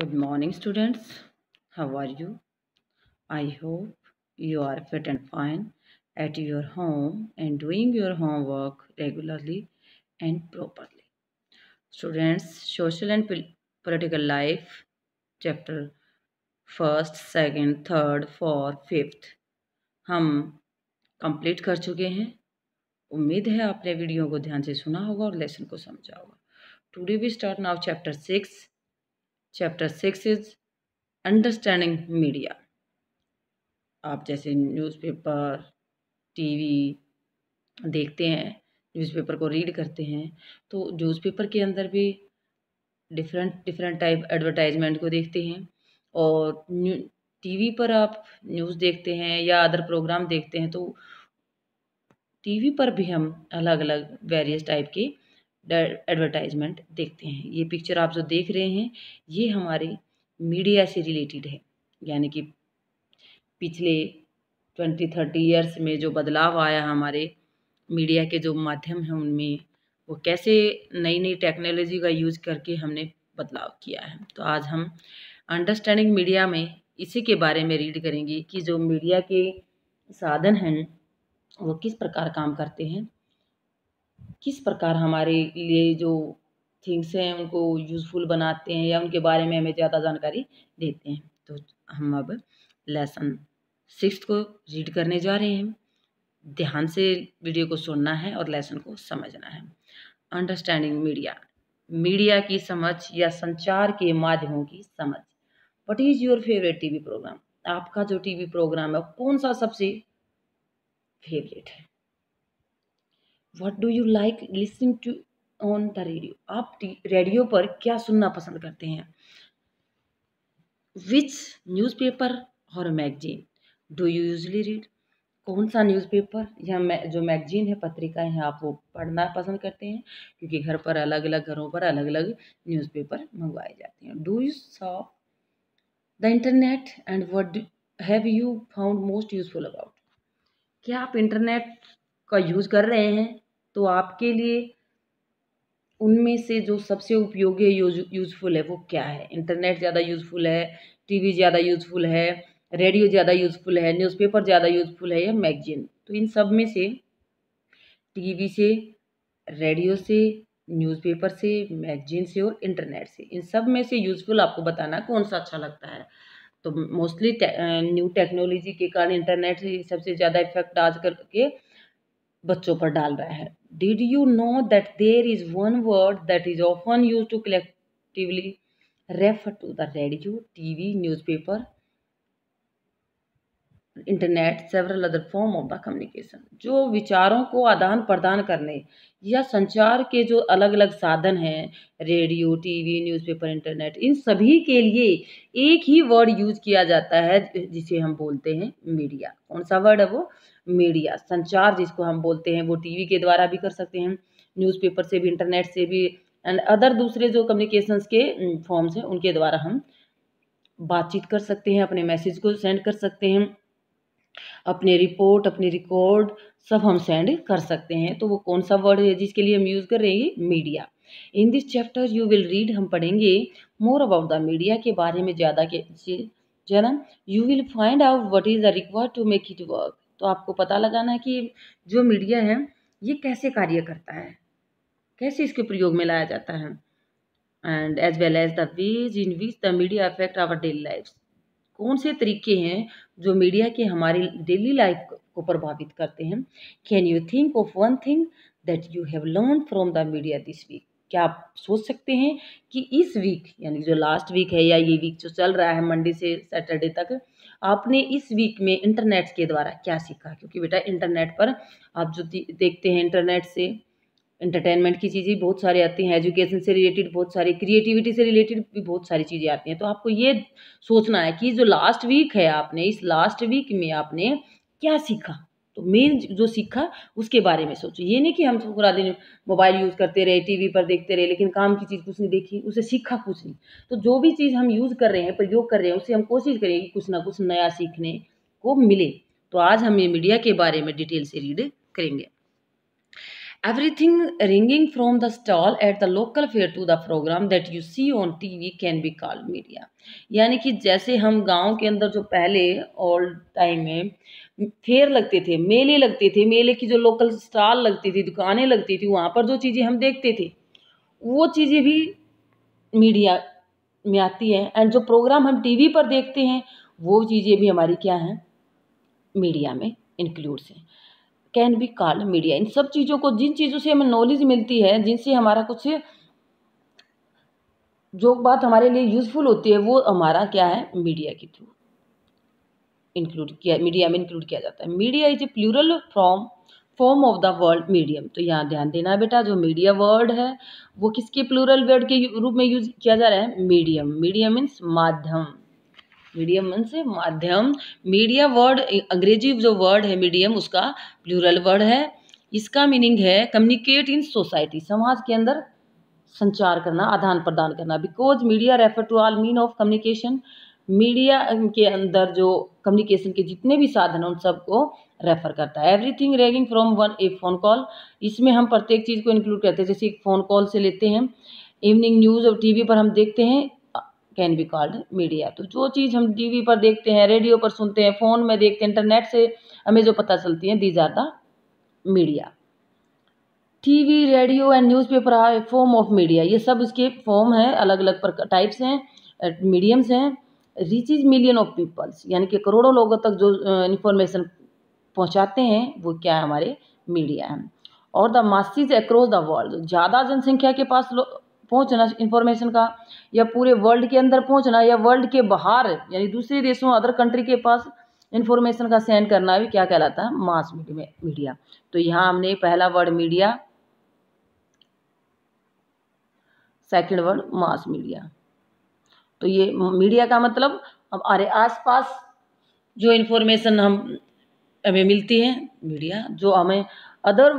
Good morning students how are you I hope you are fit and fine at your home and doing your homework regularly and properly students social and political life chapter first second third fourth fifth हम complete कर चुके हैं उम्मीद है आपने video को ध्यान से सुना होगा और लेसन को समझा होगा today we start now chapter six chapter six is understanding media आप जैसे न्यूज़पेपर टीवी देखते हैं न्यूज़पेपर को रीड करते हैं तो न्यूज़पेपर के अंदर भी डिफरेंट डिफरेंट टाइप एडवर्टाइजमेंट को देखते हैं और टीवी पर आप न्यूज़ देखते हैं या अदर प्रोग्राम देखते हैं तो टीवी पर भी हम अलग अलग वेरियस टाइप के एडवर्टाइजमेंट देखते हैं ये पिक्चर आप जो देख रहे हैं ये हमारे मीडिया से रिलेटेड है यानी कि पिछले ट्वेंटी थर्टी ईयर्स में जो बदलाव आया हमारे मीडिया के जो माध्यम हैं उनमें वो कैसे नई नई टेक्नोलॉजी का यूज करके हमने बदलाव किया है तो आज हम अंडरस्टैंडिंग मीडिया में इसी के बारे में रीड करेंगे कि जो मीडिया के साधन हैं वो किस प्रकार काम करते हैं किस प्रकार हमारे लिए जो थिंग्स हैं उनको यूज़फुल बनाते हैं या उनके बारे में हमें ज़्यादा जानकारी देते हैं तो हम अब लेसन सिक्स को रीड करने जा रहे हैं ध्यान से वीडियो को सुनना है और लेसन को समझना है अंडरस्टैंडिंग मीडिया मीडिया की समझ या संचार के माध्यमों की समझ what is your favourite TV programme आपका जो टीवी प्रोग्राम है कौन सा सबसे फेवरेट है what do you like listening to on the radio आप रेडियो पर क्या सुनना पसंद करते हैं विच न्यूज़पेपर और magazine do you usually read कौन सा न्यूज़पेपर या मै, जो मैगजीन है पत्रिकाएं हैं आप वो पढ़ना पसंद करते हैं क्योंकि घर पर अलग अलग घरों पर अलग अलग न्यूज़पेपर मंगवाए जाते हैं do you saw the internet and what have you found most useful about क्या आप इंटरनेट का यूज़ कर रहे हैं तो आपके लिए उनमें से जो सबसे उपयोगी यूज यूज़फुल है वो क्या है इंटरनेट ज़्यादा यूज़फुल है टीवी ज़्यादा यूज़फुल है रेडियो ज़्यादा यूज़फुल है न्यूज़पेपर ज़्यादा यूज़फुल है या मैगजीन तो इन सब में से टीवी से रेडियो से न्यूज़पेपर से मैगजीन से और इंटरनेट से इन सब में से यूज़फुल आपको बताना कौन सा अच्छा लगता है तो मोस्टली न्यू टेक्नोलॉजी के कारण इंटरनेट से सबसे ज़्यादा इफेक्ट आजकल के बच्चों पर डाल रहा है did you know that there is one word that is often use to collectively refer to the radio T V news paper internet several other form of the communication जो विचारों को आदान प्रदान करने या संचार के जो अलग अलग साधन हैं radio T V news paper internet इन सभी के लिए एक ही वर्ड यूज किया जाता है जिसे हम बोलते हैं मीडिया कौन सा वर्ड है वो मीडिया संचार जिसको हम बोलते हैं वो टीवी के द्वारा भी कर सकते हैं न्यूज़पेपर से भी इंटरनेट से भी एंड अदर दूसरे जो कम्युनिकेशंस के फॉर्म्स हैं उनके द्वारा हम बातचीत कर सकते हैं अपने मैसेज को सेंड कर सकते हैं अपने रिपोर्ट अपने रिकॉर्ड सब हम सेंड कर सकते हैं तो वो कौन सा वर्ड है जिसके लिए हम यूज़ कर रहे हैं media in this chapter you will read हम पढ़ेंगे मोर अबाउट द मीडिया के बारे में ज़्यादा के जाना you will find out what is the require to make it work तो आपको पता लगाना है कि जो मीडिया है ये कैसे कार्य करता है कैसे इसके प्रयोग में लाया जाता है and as well as the ways in which the media affect our daily life कौन से तरीके हैं जो मीडिया के हमारी डेली लाइफ को प्रभावित करते हैं can you think of one thing that you have learn from the media this week क्या आप सोच सकते हैं कि इस वीक यानी जो लास्ट वीक है या ये वीक जो चल रहा है मंडे से सैटरडे तक आपने इस वीक में इंटरनेट के द्वारा क्या सीखा क्योंकि बेटा इंटरनेट पर आप जो देखते हैं इंटरनेट से इंटरटेनमेंट की चीज़ें बहुत सारी आती हैं एजुकेशन से रिलेटेड बहुत सारी क्रिएटिविटी से रिलेटेड भी बहुत सारी चीज़ें आती हैं तो आपको ये सोचना है कि जो लास्ट वीक है आपने इस लास्ट वीक में आपने क्या सीखा तो मेन जो सीखा उसके बारे में सोचो ये नहीं कि हम पूरा दिन मोबाइल यूज़ करते रहे टीवी पर देखते रहे लेकिन काम की चीज़ कुछ नहीं देखी उसे सीखा कुछ नहीं तो जो भी चीज़ हम यूज़ कर रहे हैं प्रयोग कर रहे हैं उससे हम कोशिश करें कि कुछ ना कुछ नया सीखने को मिले तो आज हम ये मीडिया के बारे में डिटेल से रीड करेंगे Everything ringing from the stall at the local fair to the program that you see on TV can be called media. यानी कि जैसे हम गांव के अंदर जो पहले ओल्ड टाइम में फेयर लगते थे मेले लगते थे मेले की जो लोकल स्टॉल लगती थी दुकानें लगती थी वहाँ पर जो चीज़ें हम देखते थे वो चीज़ें भी मीडिया में आती है एंड जो प्रोग्राम हम टीवी पर देखते हैं वो चीज़ें भी हमारी क्या हैं मीडिया में इंक्लूड्स हैं कैन बी कॉल्ड मीडिया इन सब चीज़ों को जिन चीज़ों से हमें नॉलेज मिलती है जिनसे हमारा कुछ जो बात हमारे लिए यूज़फुल होती है वो हमारा क्या है मीडिया के थ्रू इंक्लूड किया मीडिया में इंक्लूड किया जाता है media is a plural form form of the world medium तो यहाँ ध्यान देना है बेटा जो मीडिया वर्ड है वो किसके प्लूरल वर्ड के रूप में यूज किया जा रहा है मीडियम मीडियम मीन्स माध्यम मीडियम से माध्यम मीडिया वर्ड अंग्रेजी जो वर्ड है मीडियम उसका प्लूरल वर्ड है इसका मीनिंग है कम्युनिकेट इन सोसाइटी समाज के अंदर संचार करना आदान प्रदान करना because media refer to all mean of communication media के अंदर जो कम्युनिकेशन के जितने भी साधन हैं उन सबको रेफर करता है everything ranging from one a phone call इसमें हम प्रत्येक चीज़ को इंक्लूड करते हैं जैसे एक फ़ोन कॉल से लेते हैं इवनिंग न्यूज़ और टीवी पर हम देखते हैं कैन बी कॉल्ड मीडिया तो जो चीज़ हम टीवी पर देखते हैं रेडियो पर सुनते हैं फ़ोन में देखते हैं इंटरनेट से हमें जो पता चलती है these are the media TV radio and newspaper are form of media ये सब इसके फॉर्म हैं अलग अलग पर टाइप्स हैं मीडियम्स हैं इज मिलियन ऑफ पीपल्स यानी कि करोड़ों लोगों तक जो इन्फॉर्मेशन पहुंचाते हैं वो क्या है हमारे मीडिया हैं और the masses across the world ज़्यादा जनसंख्या के पास पहुंचना इंफॉर्मेशन का या पूरे वर्ल्ड के अंदर पहुंचना या वर्ल्ड के बाहर यानी दूसरे देशों अदर कंट्री के पास इन्फॉर्मेशन का सेंड करना भी क्या कहलाता है मास मीडिया तो यहाँ हमने पहला word media second word mass media तो ये मीडिया का मतलब हमारे आसपास जो इन्फॉर्मेशन हम हमें मिलती है मीडिया जो हमें अदर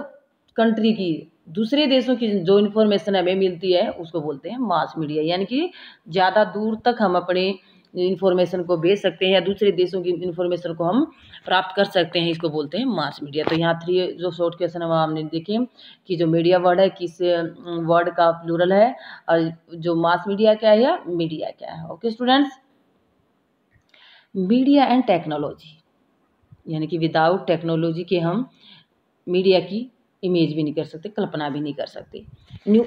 कंट्री की दूसरे देशों की जो इन्फॉर्मेशन हमें मिलती है उसको बोलते हैं मास मीडिया यानी कि ज़्यादा दूर तक हम अपने इन्फॉर्मेशन को भेज सकते हैं या दूसरे देशों की इन्फॉर्मेशन को हम प्राप्त कर सकते हैं इसको बोलते हैं मास मीडिया तो यहाँ थ्री जो शॉर्ट क्वेश्चन है वहाँ हमने देखे कि जो मीडिया वर्ड है किस वर्ड का प्लूरल है और जो मास मीडिया क्या है या मीडिया क्या है okay students media and technology यानी कि विदाउट टेक्नोलॉजी के हम मीडिया की इमेज भी नहीं कर सकते कल्पना भी नहीं कर सकते knew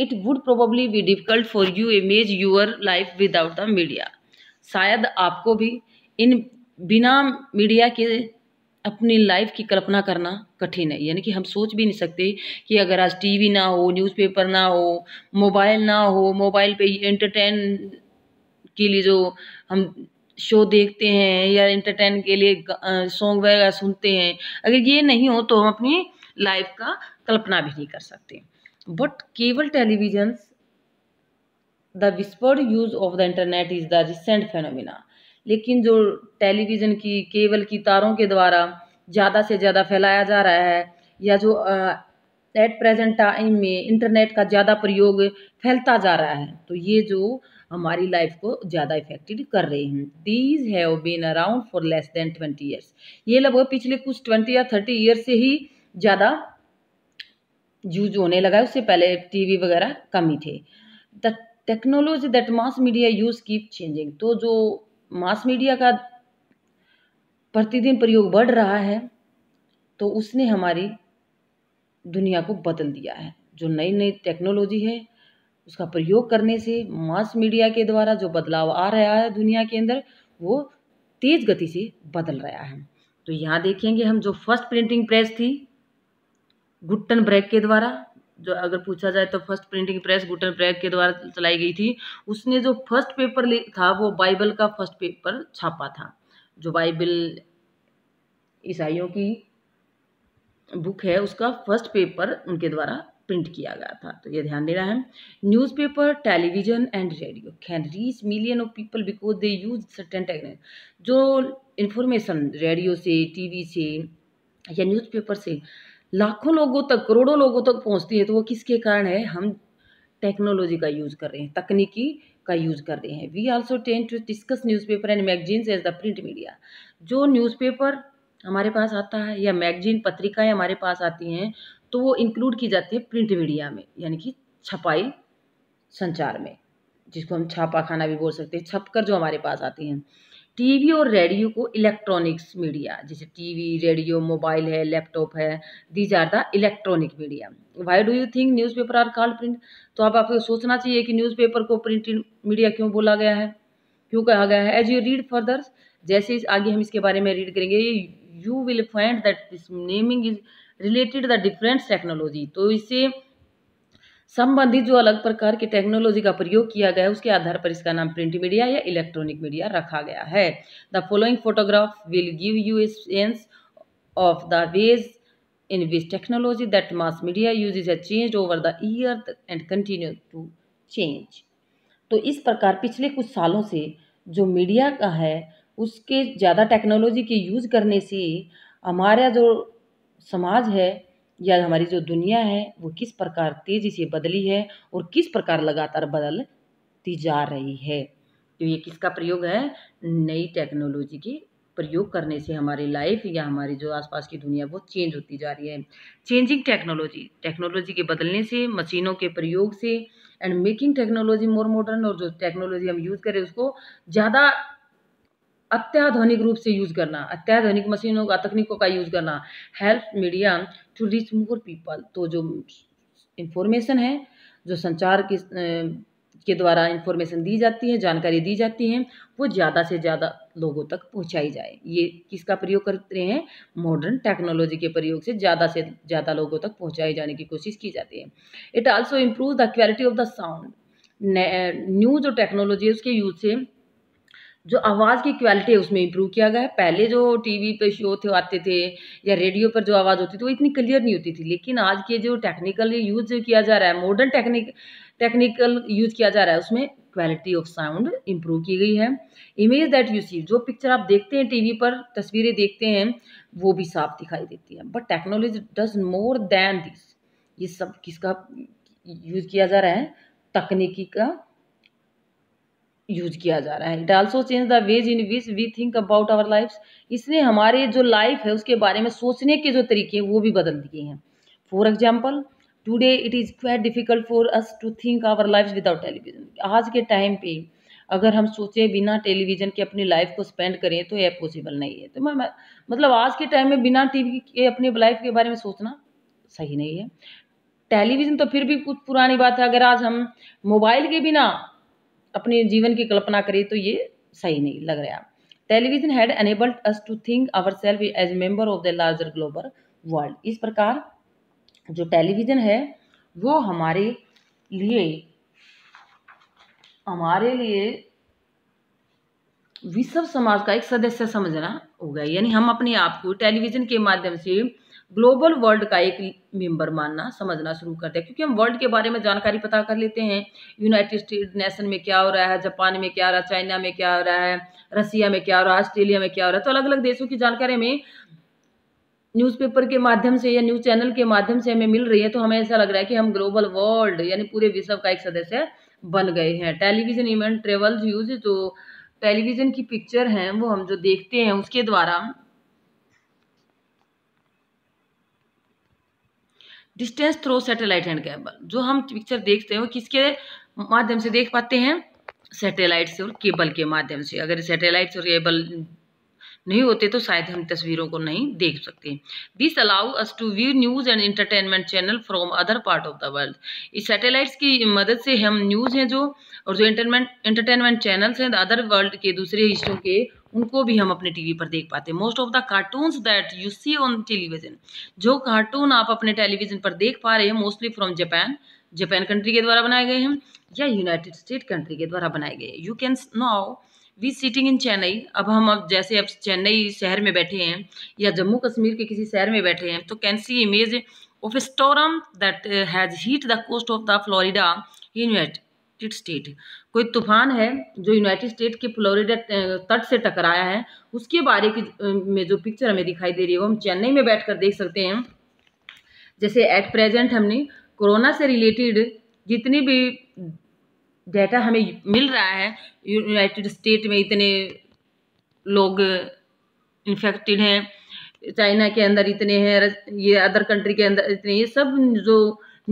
it would probably be difficult for you image your life without the media शायद आपको भी इन बिना मीडिया के अपनी लाइफ की कल्पना करना कठिन है यानी कि हम सोच भी नहीं सकते कि अगर आज टीवी ना हो न्यूज़पेपर ना हो मोबाइल ना हो मोबाइल पे एंटरटेन के लिए जो हम शो देखते हैं या एंटरटेन के लिए सॉन्ग वगैरह सुनते हैं अगर ये नहीं हो तो हम अपनी लाइफ का कल्पना भी नहीं कर सकते but cable television the widespread use of the internet is the recent phenomena लेकिन जो टेलीविज़न की केबल की तारों के द्वारा ज़्यादा से ज़्यादा फैलाया जा रहा है या जो एट प्रेजेंट टाइम में इंटरनेट का ज़्यादा प्रयोग फैलता जा रहा है तो ये जो हमारी लाइफ को ज़्यादा इफेक्टेड कर रहे हैं these have been around for less than twenty years ये लगभग पिछले कुछ ट्वेंटी या थर्टी ईयर से ही ज़्यादा यूज होने लगा है उससे पहले टीवी वगैरह कम ही थे the technology that mass media use keep changing तो जो मास मीडिया का प्रतिदिन प्रयोग बढ़ रहा है तो उसने हमारी दुनिया को बदल दिया है जो नई नई टेक्नोलॉजी है उसका प्रयोग करने से मास मीडिया के द्वारा जो बदलाव आ रहा है दुनिया के अंदर वो तेज़ गति से बदल रहा है तो यहाँ देखेंगे हम जो फर्स्ट प्रिंटिंग प्रेस थी गुट्टन ब्रेक के द्वारा जो अगर पूछा जाए तो first printing press Gutenberg के द्वारा चलाई गई थी उसने जो फर्स्ट पेपर था वो बाइबल का फर्स्ट पेपर छापा था जो बाइबल ईसाइयों की बुक है उसका फर्स्ट पेपर उनके द्वारा प्रिंट किया गया था तो ये ध्यान देना है newspaper television and radio can reach million of people because they use certain technique जो इन्फॉर्मेशन रेडियो से टीवी से या न्यूज़पेपर से लाखों लोगों तक करोड़ों लोगों तक पहुंचती है तो वो किसके कारण है हम टेक्नोलॉजी का यूज़ कर रहे हैं तकनीकी का यूज़ कर रहे हैं we also tend to discuss newspaper and magazines as the print media जो न्यूज़पेपर हमारे पास आता है या मैगजीन पत्रिकाएँ हमारे पास आती हैं तो वो इंक्लूड की जाती है प्रिंट मीडिया में यानी कि छपाई संचार में जिसको हम छापा खाना भी बोल सकते हैं छप कर जो हमारे पास आती हैं टीवी और रेडियो को इलेक्ट्रॉनिक्स मीडिया जैसे टीवी रेडियो मोबाइल है लैपटॉप है these are the electronic media why do you think news paper are call print तो अब आपको सोचना चाहिए कि न्यूज़ पेपर को प्रिंट मीडिया क्यों बोला गया है क्यों कहा गया है एज यू रीड फर्दर जैसे इस आगे हम इसके बारे में रीड करेंगे you will find that this naming is related the different technology तो इसे संबंधित जो अलग प्रकार की टेक्नोलॉजी का प्रयोग किया गया है उसके आधार पर इसका नाम प्रिंट मीडिया या इलेक्ट्रॉनिक मीडिया रखा गया है the following photograph will give you a sense of the ways in technology that mass media use is has change over the year and continue to change तो इस प्रकार पिछले कुछ सालों से जो मीडिया का है उसके ज़्यादा टेक्नोलॉजी के यूज़ करने से हमारा जो समाज है या हमारी जो दुनिया है वो किस प्रकार तेज़ी से बदली है और किस प्रकार लगातार बदलती जा रही है तो ये किसका प्रयोग है नई टेक्नोलॉजी के प्रयोग करने से हमारी लाइफ या हमारी जो आसपास की दुनिया वो चेंज होती जा रही है चेंजिंग टेक्नोलॉजी टेक्नोलॉजी के बदलने से मशीनों के प्रयोग से and making technology more modern और जो टेक्नोलॉजी हम यूज़ करें उसको ज़्यादा अत्याधुनिक रूप से यूज़ करना अत्याधुनिक मशीनों का तकनीकों का यूज़ करना help media to reach more people तो जो इंफॉर्मेशन है जो संचार के के द्वारा इन्फॉर्मेशन दी जाती है जानकारी दी जाती है वो ज़्यादा से ज़्यादा लोगों तक पहुंचाई जाए ये किसका प्रयोग कर रहे हैं मॉडर्न टेक्नोलॉजी के प्रयोग से ज़्यादा से ज़्यादा लोगों तक पहुँचाई जाने की कोशिश की जाती है it also improve the quality of the sound new जो टेक्नोलॉजी है उसके यूज से जो आवाज़ की क्वालिटी है उसमें इम्प्रूव किया गया है पहले जो टीवी पे शो थे आते थे या रेडियो पर जो आवाज़ होती थी वो इतनी क्लियर नहीं होती थी लेकिन आज के जो टेक्निकल यूज़ किया जा रहा है मॉडर्न टेक्निक टेक्निकल यूज़ किया जा रहा है उसमें क्वालिटी ऑफ साउंड इम्प्रूव की गई है इमेज दैट यू सी जो पिक्चर आप देखते हैं टीवी पर तस्वीरें देखते हैं वो भी साफ दिखाई देती है but technology does more than this ये सब किसका यूज़ किया जा रहा है तकनीकी का यूज किया जा रहा है it also change the ways in which we think about our life इसने हमारे जो लाइफ है उसके बारे में सोचने के जो तरीके हैं वो भी बदल दिए हैं for example today it is quite difficult for us to think our life without television आज के टाइम पे अगर हम सोचें बिना टेलीविज़न के अपनी लाइफ को स्पेंड करें तो यह पॉसिबल नहीं है तो मैं मतलब आज के टाइम में बिना टीवी के अपनी लाइफ के बारे में सोचना सही नहीं है टेलीविज़न तो फिर भी कुछ पुरानी बात है अगर आज हम मोबाइल के बिना अपने जीवन की कल्पना करें तो ये सही नहीं लग रहा television had enabled us to think our self as member of the larger global world इस प्रकार जो टेलीविज़न है वो हमारे लिए हमारे लिए विश्व समाज का एक सदस्य समझना होगा यानी हम अपने आप को टेलीविज़न के माध्यम से ग्लोबल वर्ल्ड का एक मेंबर मानना समझना शुरू करते हैं क्योंकि हम वर्ल्ड के बारे में जानकारी पता कर लेते हैं यूनाइटेड स्टेट नेशन में क्या हो रहा है जापान में क्या हो रहा है चाइना में क्या हो रहा है रसिया में क्या हो रहा है ऑस्ट्रेलिया में क्या हो रहा है तो अलग अलग देशों की जानकारी हमें न्यूज़पेपर के माध्यम से या न्यूज़ चैनल के माध्यम से हमें मिल रही है तो हमें ऐसा लग रहा है कि हम ग्लोबल वर्ल्ड यानी पूरे विश्व का एक सदस्य बन गए हैं टेलीविज़न इवेंट ट्रेवल्स यूज जो टेलीविज़न की पिक्चर हैं वो हम जो देखते हैं उसके द्वारा distance through satellite and cable जो हम पिक्चर देखते हैं वो किसके माध्यम से देख पाते हैं सैटेलाइट से और केबल के माध्यम से अगर सैटेलाइट और केबल नहीं होते तो शायद हम तस्वीरों को नहीं देख सकते this allow us to view news and entertainment channel from other part of the world इस सैटेलाइट्स की मदद से हम न्यूज़ हैं जो और जो एंटरटेनमेंट एंटरटेनमेंट चैनल्स हैं अदर वर्ल्ड के दूसरे हिस्सों के उनको भी हम अपने टीवी पर देख पाते हैं most of the cartoons that you see on television जो कार्टून आप अपने टेलीविजन पर देख पा रहे हैं mostly from Japan Japan country के द्वारा बनाए गए हैं या यूनाइटेड स्टेट कंट्री के द्वारा बनाए गए you can now we sitting in Chennai अब हम अब जैसे अब चेन्नई शहर में बैठे हैं या जम्मू कश्मीर के किसी शहर में बैठे हैं तो can see image of a storm that has hit the coast of the Florida unite united state कोई तूफान है जो यूनाइटेड स्टेट के फ्लोरिडा तट से टकराया है उसके बारे की में जो पिक्चर हमें दिखाई दे रही है वो हम चेन्नई में बैठ कर देख सकते हैं जैसे एट प्रेजेंट हमने कोरोना से रिलेटेड जितनी भी डेटा हमें मिल रहा है यूनाइटेड स्टेट में इतने लोग इन्फेक्टेड हैं चाइना के अंदर इतने हैं ये अदर कंट्री के अंदर इतने ये सब जो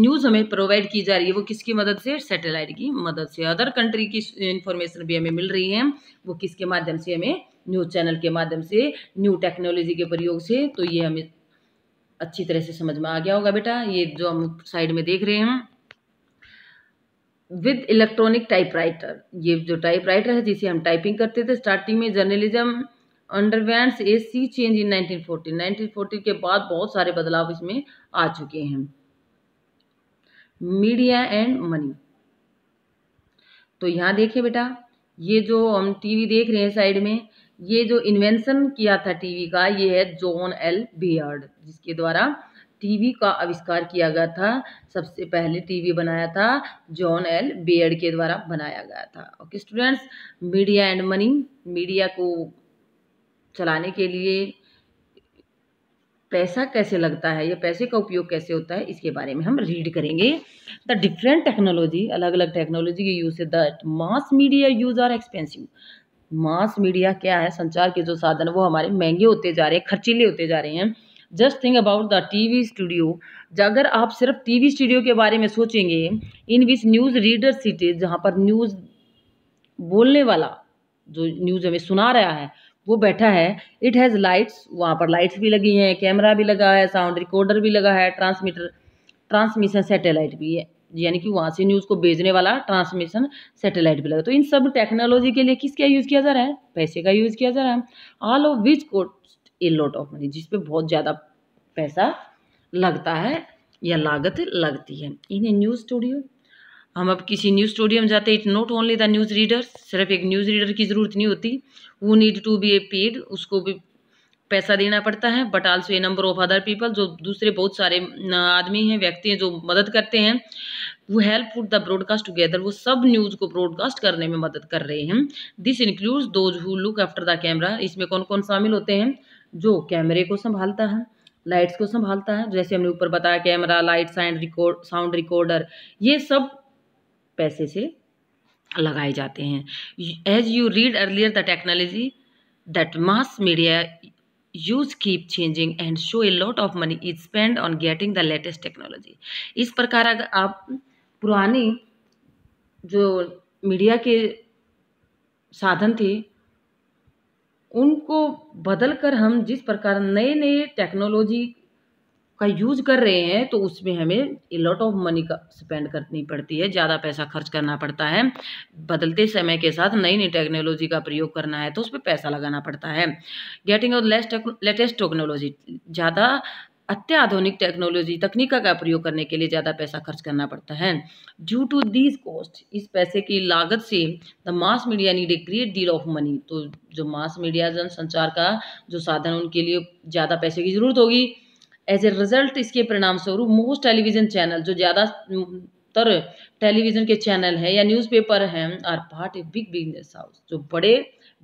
न्यूज़ हमें प्रोवाइड की जा रही है वो किसकी मदद से सैटेलाइट की मदद से अदर कंट्री की इन्फॉर्मेशन भी हमें मिल रही है वो किसके माध्यम से हमें न्यूज़ चैनल के माध्यम से न्यू टेक्नोलॉजी के प्रयोग से तो ये हमें अच्छी तरह से समझ में आ गया होगा बेटा ये जो हम साइड में देख रहे हैं विद इलेक्ट्रॉनिक टाइपराइटर ये जो टाइपराइटर है जिसे हम टाइपिंग करते थे स्टार्टिंग में journalism अंडरवेंड्स A C change in 1940 1940 के बाद बहुत सारे बदलाव इसमें आ चुके हैं मीडिया एंड मनी तो यहाँ देखिए बेटा ये जो हम टीवी देख रहे हैं साइड में ये जो इन्वेंशन किया था टीवी का ये है जॉन एल बियर्ड जिसके द्वारा टीवी का आविष्कार किया गया था सबसे पहले टीवी बनाया था जॉन एल बियर्ड के द्वारा बनाया गया था okay students media and money media को चलाने के लिए पैसा कैसे लगता है या पैसे का उपयोग कैसे होता है इसके बारे में हम रीड करेंगे द डिफरेंट टेक्नोलॉजी अलग अलग टेक्नोलॉजी के यूज से the mass media use are expensive mass media क्या है संचार के जो साधन वो हमारे महंगे होते जा रहे हैं खर्चीले होते जा रहे हैं just think about the T V studio अगर आप सिर्फ टी वी स्टूडियो के बारे में सोचेंगे in which news reader sits जहाँ पर न्यूज़ बोलने वाला जो न्यूज़ हमें सुना रहा है वो बैठा है इट हैज़ लाइट्स वहाँ पर लाइट्स भी लगी हैं कैमरा भी लगा है साउंड रिकॉर्डर भी लगा है ट्रांसमीटर ट्रांसमिशन सैटेलाइट भी है यानी कि वहाँ से न्यूज़ को भेजने वाला ट्रांसमिशन सैटेलाइट भी लगा तो इन सब टेक्नोलॉजी के लिए किसका यूज़ किया जा रहा है पैसे का यूज़ किया जा रहा है all of which cost a lot of money जिसपे बहुत ज़्यादा पैसा लगता है या लागत लगती है इन ए न्यूज़ स्टूडियो हम अब किसी न्यूज़ स्टूडियो में जाते it not only the news reader सिर्फ एक न्यूज़ रीडर की ज़रूरत नहीं होती who need to be a paid उसको भी पैसा देना पड़ता है but also a number of other people जो दूसरे बहुत सारे आदमी हैं व्यक्ति हैं जो मदद करते हैं वो हेल्प द ब्रॉडकास्ट टुगेदर वो सब न्यूज़ को ब्रॉडकास्ट करने में मदद कर रहे हैं this includes those who look after the camera इसमें कौन कौन शामिल होते हैं जो कैमरे को संभालता है लाइट्स को संभालता है जैसे हमने ऊपर बताया कैमरा लाइट साइंड रिकॉर्ड साउंड रिकॉर्डर ये सब पैसे से लगाए जाते हैं as you read earlier the technology that mass media use keep changing and so a lot of money is spend on getting the latest technology इस प्रकार अगर आप पुरानी जो मीडिया के साधन थे उनको बदल कर हम जिस प्रकार नए नए टेक्नोलॉजी का यूज कर रहे हैं तो उसमें हमें लॉट ऑफ मनी का स्पेंड करनी पड़ती है ज़्यादा पैसा खर्च करना पड़ता है बदलते समय के साथ नई नई टेक्नोलॉजी का प्रयोग करना है तो उस पर पैसा लगाना पड़ता है गेटिंग और लेटेस्ट टेक्नोलॉजी ज़्यादा अत्याधुनिक टेक्नोलॉजी तकनीक का प्रयोग करने के लिए ज़्यादा पैसा खर्च करना पड़ता है ड्यू टू दीज कॉस्ट इस पैसे की लागत से the mass media need a great deal of money तो जो मास मीडिया जन संचार का जो साधन उनके लिए ज़्यादा पैसे की ज़रूरत होगी एज ए रिजल्ट इसके परिणाम स्वरूप मोस्ट टेलीविज़न चैनल जो ज़्यादातर टेलीविज़न के चैनल हैं या न्यूज़पेपर हैं are part a big business house जो बड़े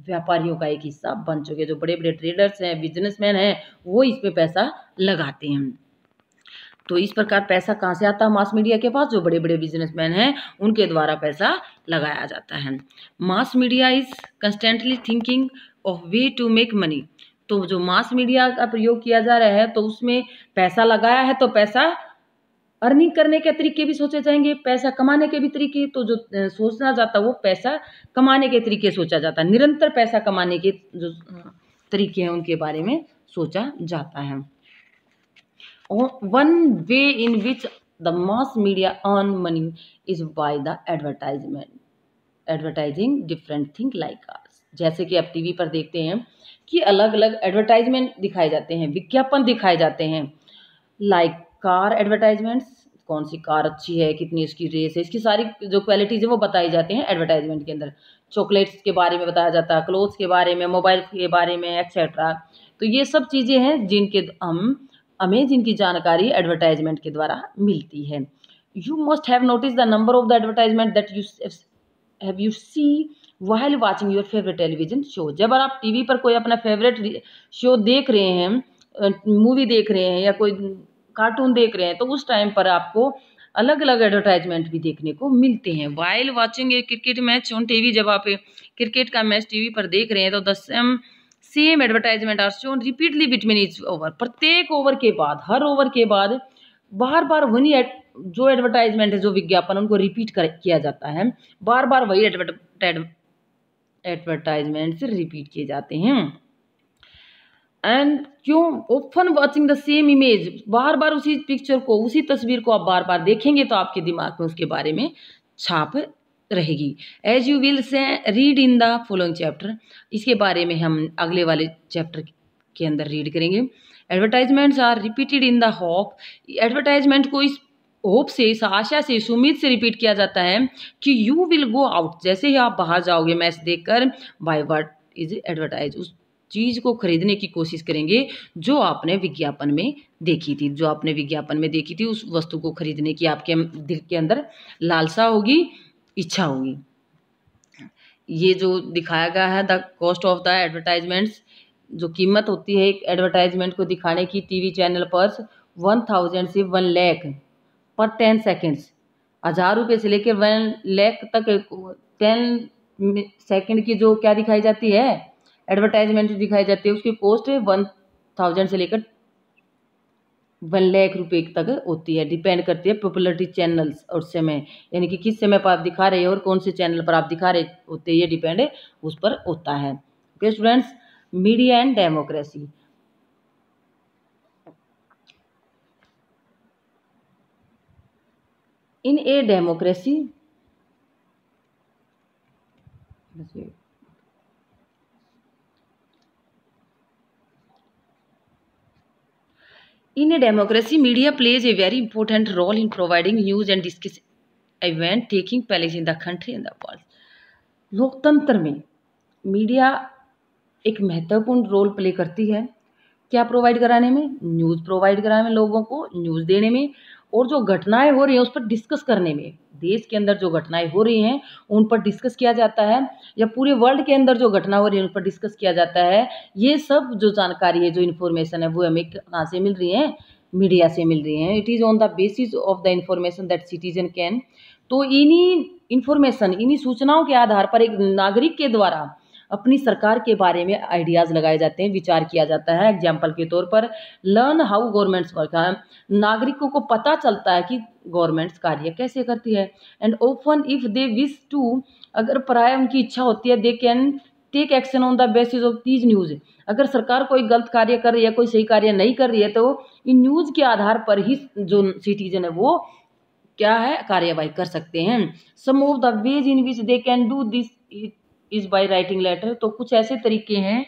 व्यापारियों का एक हिस्सा बन चुके हैं जो बड़े बड़े ट्रेडर्स हैं बिजनेसमैन हैं वो इसमें पैसा लगाते हैं तो इस प्रकार पैसा कहाँ से आता है मास मीडिया के पास जो बड़े बड़े बिजनेसमैन हैं उनके द्वारा पैसा लगाया जाता है mass media is constantly thinking of way to make money तो जो मास मीडिया का प्रयोग किया जा रहा है तो उसमें पैसा लगाया है तो पैसा अर्निंग करने के तरीके भी सोचे जाएंगे पैसा कमाने के भी तरीके तो जो सोचना जाता है वो पैसा कमाने के तरीके सोचा जाता है निरंतर पैसा कमाने के जो तरीके हैं उनके बारे में सोचा जाता है one way in which the mass media earn money is by the advertisement advertising different thing like आर्स जैसे कि आप टीवी पर देखते हैं कि अलग अलग एडवर्टाइजमेंट दिखाए जाते हैं विज्ञापन दिखाए जाते हैं लाइक कार एडवर्टाइजमेंट्स कौन सी कार अच्छी है कितनी इसकी रेस है इसकी सारी जो क्वालिटीज़ है वो बताई जाती हैं एडवर्टाइजमेंट के अंदर चॉकलेट्स के बारे में बताया जाता है क्लोथ्स के बारे में मोबाइल के बारे में एक्सेट्रा तो ये सब चीज़ें हैं जिनके हम हमें जिनकी जानकारी एडवर्टाइजमेंट के द्वारा मिलती है you must have notice the number of the advertisement that you have you see while watching your favourite television show जब आप टीवी पर कोई अपना फेवरेट शो देख रहे हैं मूवी देख रहे हैं या कोई कार्टून देख रहे हैं तो उस टाइम पर आपको अलग अलग एडवर्टाइजमेंट भी देखने को मिलते हैं while watching a cricket match on TV जब आप क्रिकेट का मैच टीवी पर देख रहे हैं तो the same same advertisement are shown repeatedly between each over प्रत्येक ओवर के बाद हर ओवर के बाद बार बार वही जो एडवर्टाइजमेंट है जो विज्ञापन उनको रिपीट कर किया जाता है बार बार वही एडवर्टाइजमेंट से रिपीट किए जाते हैं एंड क्यों ओपन वॉचिंग द सेम इमेज बार बार उसी पिक्चर को उसी तस्वीर को आप बार बार देखेंगे तो आपके दिमाग में उसके बारे में छाप रहेगी as you will see read in the following chapter इसके बारे में हम अगले वाले चैप्टर के अंदर रीड करेंगे advertisements are repeated in the hope advertisement को इस होप से इस आशा से इस उम्मीद से रिपीट किया जाता है कि यू विल गो आउट जैसे ही आप बाहर जाओगे मैच देखकर बाय वट इज एडवर्टाइज उस चीज़ को खरीदने की कोशिश करेंगे जो आपने विज्ञापन में देखी थी जो आपने विज्ञापन में देखी थी उस वस्तु को खरीदने की आपके दिल के अंदर लालसा होगी इच्छा होगी ये जो दिखाया गया है the cost of the advertisements जो कीमत होती है एक एडवर्टाइजमेंट को दिखाने की टीवी चैनल पर वन थाउजेंड से वन लैख पर टेन सेकेंड्स हज़ार रुपये से लेकर वन लैख तक टेन सेकेंड की जो क्या दिखाई जाती है एडवर्टाइजमेंट दिखाई जाती है उसकी कॉस्ट वन थाउजेंड से लेकर वन लेख रुपए तक होती है डिपेंड करती है पॉपुलरिटी चैनल्स और समय यानी कि किस समय पर आप दिखा रहे हो और कौन से चैनल पर आप दिखा रहे होते ये डिपेंड उस पर होता है okay students media and democracy in a democracy in a democracy media plays a very important role in providing news and discuss event taking place in the country and the world लोकतंत्र में media एक महत्वपूर्ण role play करती है क्या provide कराने में news provide कराने में लोगों को न्यूज़ देने में और जो घटनाएं हो रही हैं उस पर डिस्कस करने में देश के अंदर जो घटनाएं हो रही हैं उन पर डिस्कस किया जाता है या पूरे वर्ल्ड के अंदर जो घटना हो रही है उन पर डिस्कस किया जाता है ये सब जो जानकारी है जो इन्फॉर्मेशन है वो हमें कहाँ से मिल रही है मीडिया से मिल रही है it is on the basis of the information that citizen can तो इन्हीं इन्फॉर्मेशन इन्हीं सूचनाओं के आधार पर एक नागरिक के द्वारा अपनी सरकार के बारे में आइडियाज़ लगाए जाते हैं विचार किया जाता है एग्जाम्पल के तौर पर लर्न हाउ गवर्नमेंट्स वर्क हाँ, नागरिकों को पता चलता है कि गवर्नमेंट्स कार्य कैसे करती है and often if they wish to अगर प्राय उनकी इच्छा होती है they can take action on the basis of these news अगर सरकार कोई गलत कार्य कर रही है कोई सही कार्य नहीं कर रही है तो इन न्यूज़ के आधार पर ही जो सिटीजन है वो क्या है कार्यवाही कर सकते हैं some of the ways in which they can do this is by writing letter तो कुछ ऐसे तरीके हैं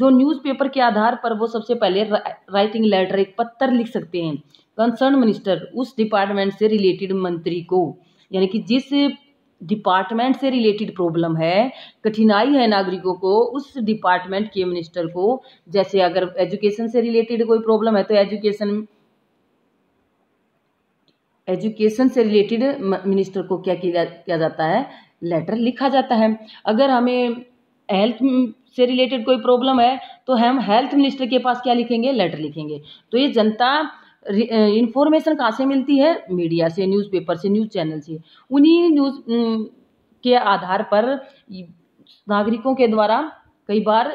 जो न्यूज़पेपर के आधार पर वो सबसे पहले रा, राइटिंग लेटर एक पत्र लिख सकते हैं कंसर्न मिनिस्टर उस डिपार्टमेंट से रिलेटेड मंत्री को यानी कि जिस डिपार्टमेंट से रिलेटेड प्रॉब्लम है कठिनाई है नागरिकों को उस डिपार्टमेंट के मिनिस्टर को जैसे अगर एजुकेशन से रिलेटेड कोई प्रॉब्लम है तो एजुकेशन एजुकेशन से रिलेटेड मिनिस्टर को क्या किया जाता है लेटर लिखा जाता है अगर हमें हेल्थ से रिलेटेड कोई प्रॉब्लम है तो हम हेल्थ मिनिस्टर के पास क्या लिखेंगे लेटर लिखेंगे तो ये जनता इन्फॉर्मेशन कहाँ से मिलती है मीडिया से न्यूज़पेपर से न्यूज़ चैनल से उन्हीं न्यूज़ के आधार पर नागरिकों के द्वारा कई बार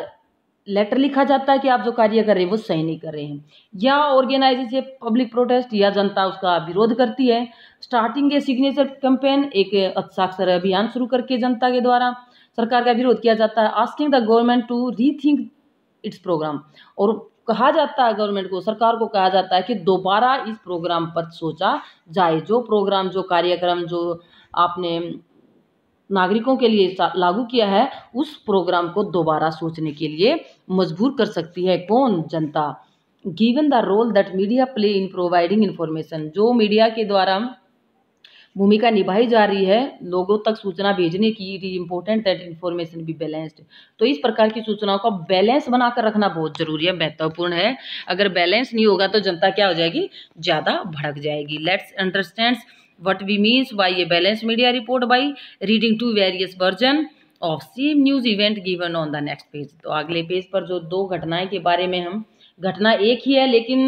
लेटर लिखा जाता है कि आप जो कार्य कर रहे हैं वो सही नहीं कर रहे हैं या ऑर्गेनाइज पब्लिक प्रोटेस्ट या जनता उसका विरोध करती है स्टार्टिंग ए सिग्नेचर कैंपेन एक हस्ताक्षर अभियान शुरू करके जनता के द्वारा सरकार का विरोध किया जाता है asking the government to rethink its programme और कहा जाता है गवर्नमेंट को सरकार को कहा जाता है कि दोबारा इस प्रोग्राम पर सोचा जाए जो प्रोग्राम जो कार्यक्रम जो आपने नागरिकों के लिए लागू किया है उस प्रोग्राम को दोबारा सोचने के लिए मजबूर कर सकती है कौन जनता given the role that media play in providing information जो मीडिया के द्वारा भूमिका निभाई जा रही है लोगों तक सूचना भेजने की it is important that information be balanced तो इस प्रकार की सूचनाओं का बैलेंस बनाकर रखना बहुत जरूरी है महत्वपूर्ण है अगर बैलेंस नहीं होगा तो जनता क्या हो जाएगी ज़्यादा भड़क जाएगी let's understand what we means by a balance media report by reading two various version of same news event given on the next page तो अगले पेज पर जो दो घटनाएं के बारे में हम घटना एक ही है लेकिन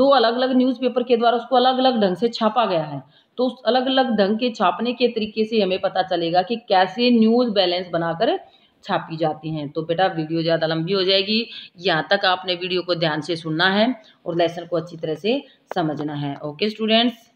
दो अलग अलग न्यूज़पेपर के द्वारा उसको अलग अलग ढंग से छापा गया है तो उस अलग अलग ढंग के छापने के तरीके से हमें पता चलेगा कि कैसे न्यूज़ बैलेंस बनाकर छापी जाती हैं तो बेटा वीडियो ज़्यादा लंबी हो जाएगी यहाँ तक आपने वीडियो को ध्यान से सुनना है और लेसन को अच्छी तरह से समझना है ओके स्टूडेंट्स